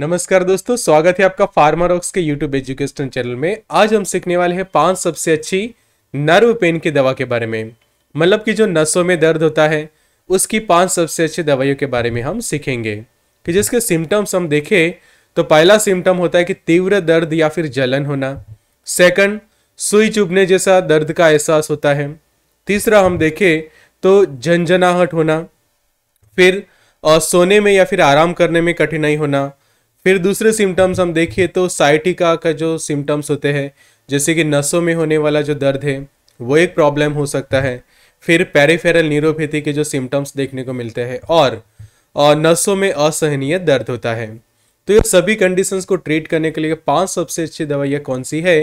नमस्कार दोस्तों स्वागत है आपका फार्मारॉक्स के यूट्यूब एजुकेशन चैनल में आज हम सीखने वाले हैं पांच सबसे अच्छी नर्व पेन की दवा के बारे में मतलब कि जो नसों में दर्द होता है उसकी पांच सबसे अच्छी दवाइयों के बारे में हम सीखेंगे कि जिसके सिम्टम्स हम देखें तो पहला सिम्टम होता है कि तीव्र दर्द या फिर जलन होना सेकंड सुई चुभने जैसा दर्द का एहसास होता है तीसरा हम देखें तो झंझनाहट होना फिर सोने में या फिर आराम करने में कठिनाई होना फिर दूसरे सिम्टम्स हम देखिए तो साइटिका का जो सिम्टम्स होते हैं जैसे कि नसों में होने वाला जो दर्द है वो एक प्रॉब्लम हो सकता है फिर पेरिफेरल न्यूरोपैथी के जो सिम्टम्स देखने को मिलते हैं और, और नसों में असहनीय दर्द होता है तो ये सभी कंडीशंस को ट्रीट करने के लिए पांच सबसे अच्छी दवाइयाँ कौन सी है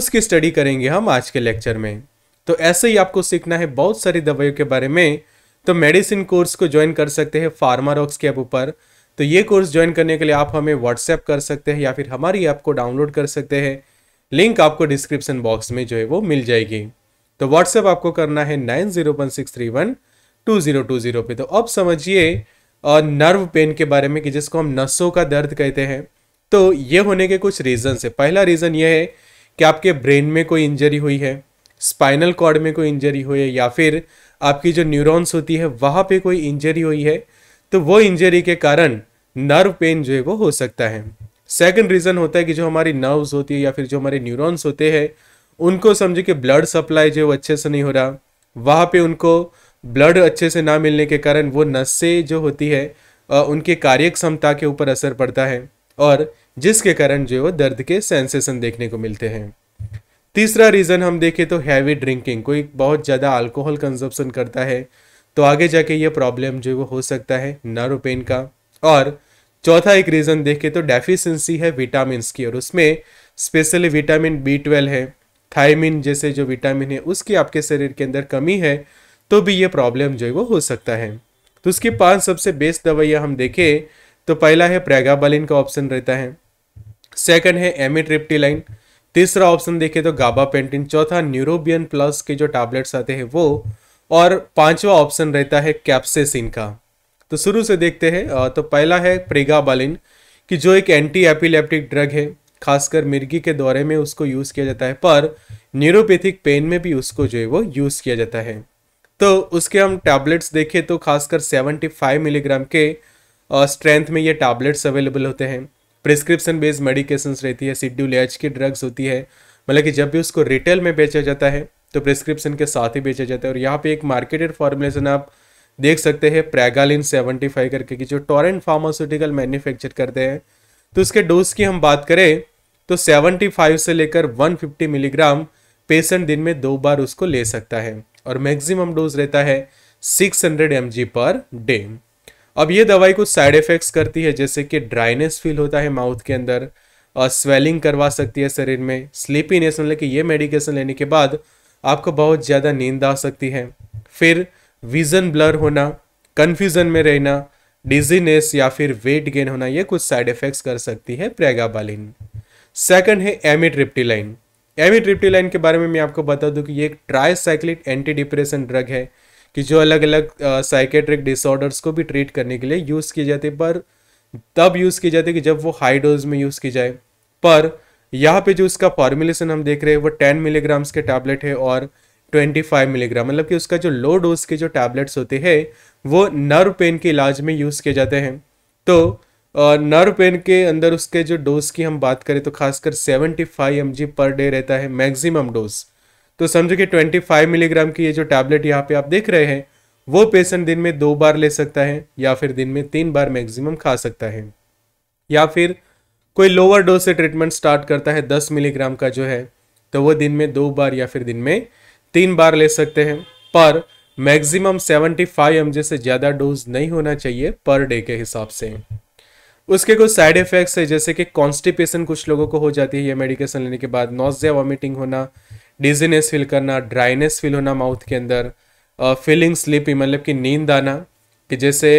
उसकी स्टडी करेंगे हम आज के लेक्चर में तो ऐसे ही आपको सीखना है बहुत सारी दवाइयों के बारे में तो मेडिसिन कोर्स को ज्वाइन कर सकते हैं फार्मारॉक्स के ऊपर तो ये कोर्स ज्वाइन करने के लिए आप हमें व्हाट्सएप कर सकते हैं या फिर हमारी ऐप को डाउनलोड कर सकते हैं लिंक आपको डिस्क्रिप्शन बॉक्स में जो है वो मिल जाएगी तो व्हाट्सएप आपको करना है nine zero one six three one two zero two zero पे तो अब समझिए नर्व पेन के बारे में कि जिसको हम नसों का दर्द कहते हैं तो ये होने के कुछ रीज़न है पहला रीज़न ये है कि आपके ब्रेन में कोई इंजरी हुई है स्पाइनल कॉर्ड में कोई इंजरी हुई है या फिर आपकी जो न्यूरॉन्स होती है वहाँ पे कोई इंजरी हुई है तो वो इंजरी के कारण नर्व पेन जो है वो हो सकता है सेकंड रीज़न होता है कि जो हमारी नर्व्स होती है या फिर जो हमारे न्यूरॉन्स होते हैं उनको समझे कि ब्लड सप्लाई जो है वो अच्छे से नहीं हो रहा वहाँ पे उनको ब्लड अच्छे से ना मिलने के कारण वो नसें जो होती है उनके कार्य क्षमता के ऊपर असर पड़ता है और जिसके कारण जो है वो दर्द के सेंसेशन देखने को मिलते हैं तीसरा रीज़न हम देखें तो हैवी ड्रिंकिंग कोई बहुत ज़्यादा अल्कोहल कंजप्शन करता है तो आगे जाके ये प्रॉब्लम जो है वो हो सकता है नर्व पेन का और चौथा एक रीज़न देखे तो डेफिशिएंसी है विटामिन की और उसमें स्पेशली विटामिन बी ट्वेल्व है थायमिन जैसे जो विटामिन है उसकी आपके शरीर के अंदर कमी है तो भी ये प्रॉब्लम जो है वो हो सकता है तो उसकी पांच सबसे बेस्ट दवाइयाँ हम देखें तो पहला है प्रेगाबालिन का ऑप्शन रहता है सेकंड है एमिट्रिप्टीलाइन तीसरा ऑप्शन देखें तो गाबा पेंटिन चौथा न्यूरोबियन प्लस के जो टैबलेट्स आते हैं वो और पांचवा ऑप्शन रहता है कैप्सेसिन का तो शुरू से देखते हैं तो पहला है प्रेगाबालिन कि जो एक एंटी एपिलेप्टिक ड्रग है खासकर मिर्गी के दौरे में उसको यूज़ किया जाता है पर न्यूरोपैथिक पेन में भी उसको जो है वो यूज़ किया जाता है तो उसके हम टैबलेट्स देखें तो खासकर 75 मिलीग्राम के स्ट्रेंथ में ये टैबलेट्स अवेलेबल होते हैं प्रिस्क्रिप्शन बेस्ड मेडिकेशंस रहती है सिड्यूल एच की ड्रग्स होती है मतलब कि जब भी उसको रिटेल में बेचा जाता है तो प्रिस्क्रिप्शन के साथ ही बेचा जाता है और यहाँ पे एक मार्केटेड फॉर्मुलेशन आप देख सकते हैं प्रैगालिन 75 करके कि जो टोरेंट फार्मास्यूटिकल मैन्युफैक्चर करते हैं तो उसके डोज की हम बात करें तो 75 से लेकर 150 मिलीग्राम पेशेंट दिन में दो बार उसको ले सकता है और मैक्सिमम डोज रहता है 600 हंड्रेड पर डे अब ये दवाई कुछ साइड इफेक्ट्स करती है जैसे कि ड्राइनेस फील होता है माउथ के अंदर और स्वेलिंग करवा सकती है शरीर में स्लीपीनेस मतलब कि ये मेडिकेशन लेने के बाद आपको बहुत ज़्यादा नींद आ सकती है फिर विज़न ब्लर होना कन्फ्यूज़न में रहना डिजीनेस या फिर वेट गेन होना ये कुछ साइड इफ़ेक्ट्स कर सकती है प्रेगाबालिन सेकंड है एमिट्रिप्टिलाइन एमिट्रिप्टिलाइन के बारे में मैं आपको बता दूं कि ये एक ट्राईसाइक्लिक एंटी डिप्रेशन ड्रग है कि जो अलग अलग साइकेट्रिक डिसऑर्डर्स को भी ट्रीट करने के लिए यूज़ की जाती है पर तब यूज़ की जाती है कि जब वो हाई डोज में यूज़ की जाए पर यहाँ पे जो इसका फॉर्मुलेशन हम देख रहे हैं वो टेन मिलीग्राम्स के टैबलेट है और 25 मिलीग्राम मतलब कि उसका जो लो डोज के जो टैबलेट्स होते हैं वो नर्व पेन के इलाज में यूज़ किए जाते हैं तो नर्व पेन के अंदर उसके जो डोज की हम बात करें तो खासकर 75 फाइव पर डे रहता है मैक्सिमम डोज तो समझो कि 25 मिलीग्राम की ये जो टैबलेट यहाँ पे आप देख रहे हैं वो पेशेंट दिन में दो बार ले सकता है या फिर दिन में तीन बार मैक्सिमम खा सकता है या फिर कोई लोअर डोज से ट्रीटमेंट स्टार्ट करता है दस मिलीग्राम का जो है तो वो दिन में दो बार या फिर दिन में तीन बार ले सकते हैं पर मैक्सिमम 75 फाइव से ज़्यादा डोज नहीं होना चाहिए पर डे के हिसाब से उसके कुछ साइड इफ़ेक्ट्स है जैसे कि कॉन्स्टिपेशन कुछ लोगों को हो जाती है ये मेडिकेशन लेने के बाद नोजिया वॉमिटिंग होना डिजीनेस फील करना ड्राइनेस फील होना माउथ के अंदर फीलिंग स्लीपी मतलब कि नींद आना कि जैसे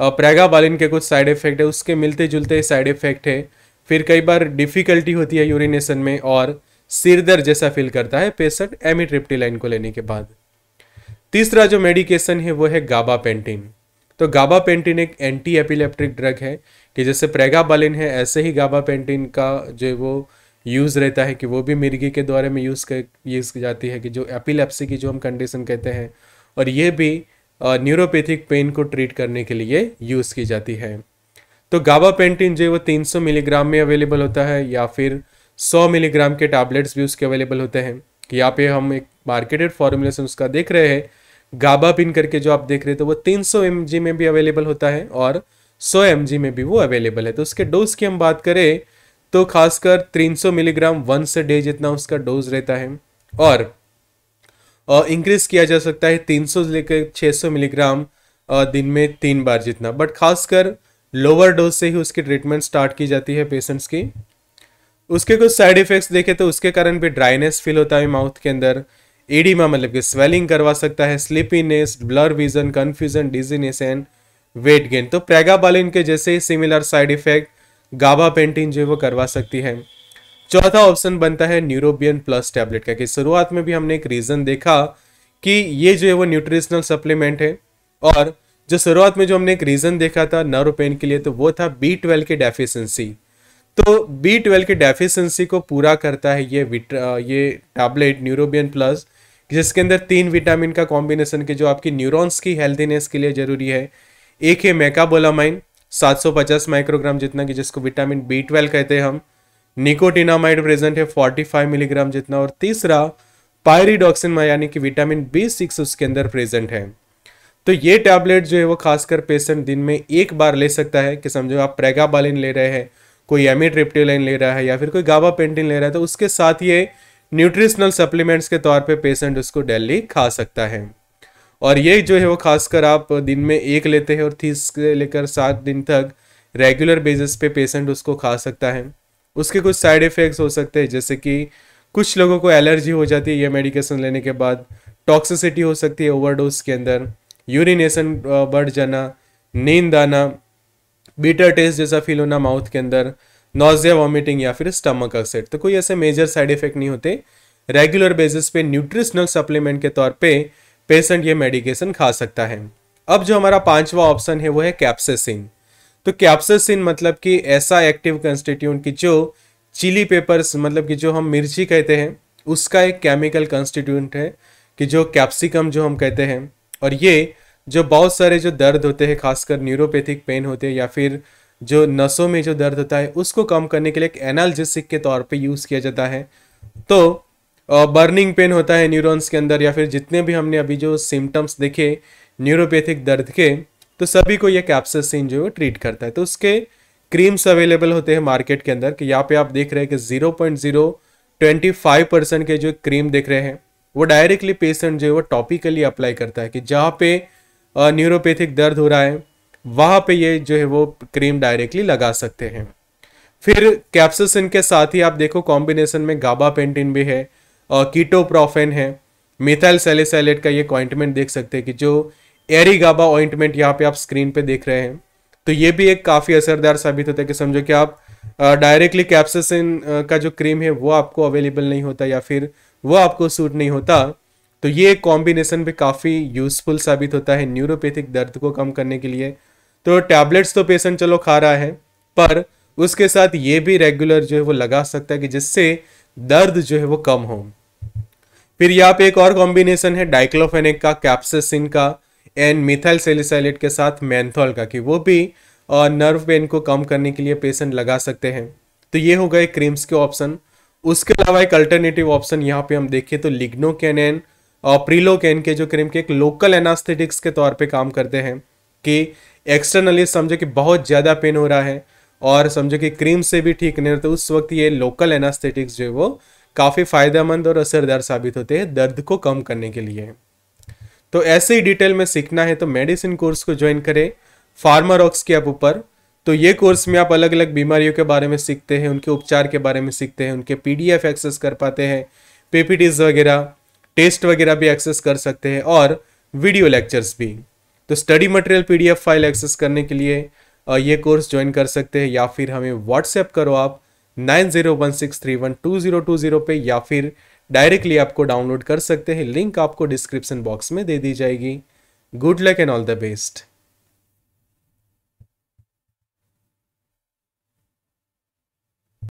प्रेगाबालिन के कुछ साइड इफ़ेक्ट है उसके मिलते जुलते साइड इफ़ेक्ट है फिर कई बार डिफ़िकल्टी होती है यूरिनेशन में और सिरदर्द जैसा फील करता है पेशेंट एमिट्रिप्टिलाइन को लेने के बाद तीसरा जो मेडिकेशन है वो है गाबा पेंटिन तो गाबा पेंटिन एक एंटी एपिलेप्टिक ड्रग है कि जैसे प्रेगाबालिन है ऐसे ही गाबा पेंटिन का जो वो यूज़ रहता है कि वो भी मिर्गी के द्वारा में यूज़ कर यूज़ की जाती है कि जो एपिलेप्सी की जो हम कंडीशन कहते हैं और ये भी न्यूरोपैथिक पेन को ट्रीट करने के लिए यूज़ की जाती है तो गाबा पेंटिन जो है वो 300 मिलीग्राम में अवेलेबल होता है या फिर 100 मिलीग्राम के टैबलेट्स भी उसके अवेलेबल होते हैं यहाँ पे हम एक मार्केटेड से उसका देख रहे हैं गाबा पिन करके जो आप देख रहे थे तो वो 300 सौ में भी अवेलेबल होता है और 100 एम में भी वो अवेलेबल है तो उसके डोज की हम बात करें तो खासकर 300 मिलीग्राम वंस डे जितना उसका डोज रहता है और इंक्रीज किया जा सकता है 300 लेकर सौ मिलीग्राम दिन में तीन बार जितना बट खासकर लोअर डोज से ही उसकी ट्रीटमेंट स्टार्ट की जाती है पेशेंट्स की उसके कुछ साइड इफेक्ट्स देखे तो उसके कारण भी ड्राइनेस फील होता है माउथ के अंदर एडीमा मतलब कि स्वेलिंग करवा सकता है sleepiness blur vision confusion dizziness and weight gain तो प्रेगाबालिन के जैसे ही similar side effect gabapentin जो है वो करवा सकती है चौथा ऑप्शन बनता है न्यूरोबियन प्लस टैबलेट का कि शुरुआत में भी हमने एक रीज़न देखा कि ये जो है वो न्यूट्रिशनल सप्लीमेंट है और जो शुरुआत में जो हमने एक रीज़न देखा था नर्व पेन के लिए तो वो था बी ट्वेल्व की डेफिशिएंसी तो बी ट्वेल्व की डेफिशंसी को पूरा करता है ये ये टैबलेट न्यूरोबियन प्लस जिसके अंदर तीन विटामिन का कॉम्बिनेशन के जो आपकी न्यूरॉन्स की हेल्थीनेस के लिए ज़रूरी है एक है मेकाबोलामाइन 750 माइक्रोग्राम जितना कि जिसको विटामिन बी ट्वेल्व कहते हैं हम निकोटिनामाइड प्रेजेंट है 45 मिलीग्राम जितना और तीसरा पायरिडॉक्सिन यानी कि विटामिन बी सिक्स उसके अंदर प्रेजेंट है तो ये टैबलेट जो है वो खासकर पेशेंट दिन में एक बार ले सकता है कि समझो आप प्रेगाबालिन ले रहे हैं कोई एमी रिप्टिलाइन ले रहा है या फिर कोई गाबा पेंटिन ले रहा है तो उसके साथ ये न्यूट्रिशनल सप्लीमेंट्स के तौर पे पेशेंट उसको डेली खा सकता है और ये जो है वो खासकर आप दिन में एक लेते हैं और तीस से लेकर सात दिन तक रेगुलर बेसिस पे पेशेंट उसको खा सकता है उसके कुछ साइड इफ़ेक्ट्स हो सकते हैं जैसे कि कुछ लोगों को एलर्जी हो जाती है ये मेडिकेशन लेने के बाद टॉक्सिसिटी हो सकती है ओवरडोज के अंदर यूरिनेशन बढ़ जाना नींद आना बीटर टेस्ट जैसा फील होना माउथ के अंदर नोजिया वॉमिटिंग या फिर स्टमक अक्सेट तो कोई ऐसे मेजर साइड इफेक्ट नहीं होते रेगुलर बेसिस पे न्यूट्रिशनल सप्लीमेंट के तौर पे पेशेंट ये मेडिकेशन खा सकता है अब जो हमारा पांचवा ऑप्शन है वो है कैप्सिन तो कैप्सिन मतलब कि ऐसा एक्टिव कंस्टिट्यूंट कि जो चिली पेपर्स मतलब कि जो हम मिर्ची कहते हैं उसका एक केमिकल कंस्टिट्यूंट है कि जो कैप्सिकम जो हम कहते हैं और ये जो बहुत सारे जो दर्द होते हैं खासकर न्यूरोपैथिक पेन होते हैं या फिर जो नसों में जो दर्द होता है उसको कम करने के लिए एक एनालजिसिक के तौर पे यूज़ किया जाता है तो बर्निंग पेन होता है न्यूरॉन्स के अंदर या फिर जितने भी हमने अभी जो सिम्टम्स देखे न्यूरोपैथिक दर्द के तो सभी को यह कैप्सिन जो है ट्रीट करता है तो उसके क्रीम्स अवेलेबल होते हैं मार्केट के अंदर कि यहाँ पे आप देख रहे हैं कि zero point zero twenty five percent के जो क्रीम देख रहे हैं वो डायरेक्टली पेशेंट जो है वो टॉपिकली अप्लाई करता है कि जहाँ पे न्यूरोपैथिक दर्द हो रहा है वहाँ पे ये जो है वो क्रीम डायरेक्टली लगा सकते हैं फिर कैप्सोसिन के साथ ही आप देखो कॉम्बिनेशन में गाबा पेंटिन भी है कीटोप्रोफेन है मिथाइल सेलिसैलेट का ये अइंटमेंट देख सकते हैं कि जो एरी गाबा ऑइंटमेंट यहाँ पे आप स्क्रीन पे देख रहे हैं तो ये भी एक काफ़ी असरदार साबित होता है कि समझो कि आप डायरेक्टली कैप्सोसिन का जो क्रीम है वो आपको अवेलेबल नहीं होता या फिर वो आपको सूट नहीं होता तो ये कॉम्बिनेशन भी काफ़ी यूज़फुल साबित होता है न्यूरोपैथिक दर्द को कम करने के लिए तो टैबलेट्स तो पेशेंट चलो खा रहा है पर उसके साथ ये भी रेगुलर जो है वो लगा सकता है कि जिससे दर्द जो है वो कम हो फिर यहाँ पे एक और कॉम्बिनेशन है डाइक्लोफेनिक का कैप्सिन का एंड मिथाइल सेलिसाइलेट के साथ मैंथोल का कि वो भी नर्व पेन को कम करने के लिए पेशेंट लगा सकते हैं तो ये हो गए क्रीम्स के ऑप्शन उसके अलावा एक अल्टरनेटिव ऑप्शन यहाँ पे हम देखें तो लिग्नोकेन एंड प्रीलोकेन के जो क्रीम के एक लोकल एनास्थेटिक्स के तौर पे काम करते हैं कि एक्सटर्नली समझो कि बहुत ज़्यादा पेन हो रहा है और समझो कि क्रीम से भी ठीक नहीं होता तो उस वक्त ये लोकल एनास्थेटिक्स जो है वो काफ़ी फ़ायदेमंद और असरदार साबित होते हैं दर्द को कम करने के लिए तो ऐसे ही डिटेल में सीखना है तो मेडिसिन कोर्स को ज्वाइन करें फार्मारॉक्स के आप ऊपर तो ये कोर्स में आप अलग अलग बीमारियों के बारे में सीखते हैं उनके उपचार के बारे में सीखते हैं उनके पीडीएफ एक्सेस कर पाते हैं पीपीटीज वगैरह टेस्ट वगैरह भी एक्सेस कर सकते हैं और वीडियो लेक्चर्स भी तो study material PDF file access करने के लिए ये कोर्स ज्वाइन कर सकते हैं या फिर हमें व्हाट्सएप करो आप nine zero one six three one two zero two zero पे या फिर डायरेक्टली आपको डाउनलोड कर सकते हैं लिंक आपको डिस्क्रिप्शन बॉक्स में दे दी जाएगी good luck and all the best